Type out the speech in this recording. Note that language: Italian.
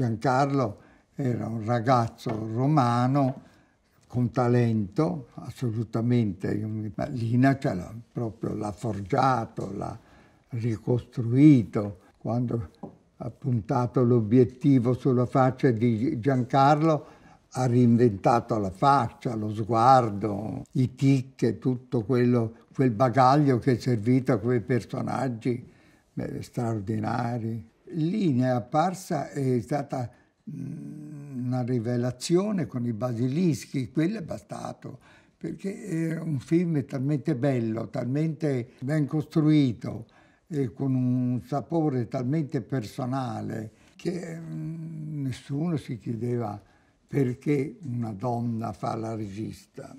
Giancarlo era un ragazzo romano con talento, assolutamente, ma Lina ce l'ha proprio, l'ha forgiato, l'ha ricostruito. Quando ha puntato l'obiettivo sulla faccia di Giancarlo, ha reinventato la faccia, lo sguardo, i tic, tutto quello, quel bagaglio che è servito a quei personaggi straordinari lì ne è apparsa è stata mm, una rivelazione con i basilischi, quello è bastato, perché è un film talmente bello, talmente ben costruito, e con un sapore talmente personale, che mm, nessuno si chiedeva perché una donna fa la regista.